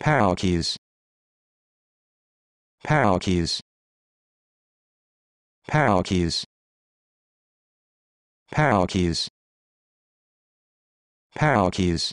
Power keys. Power keys. Power keys. Power keys. Power keys.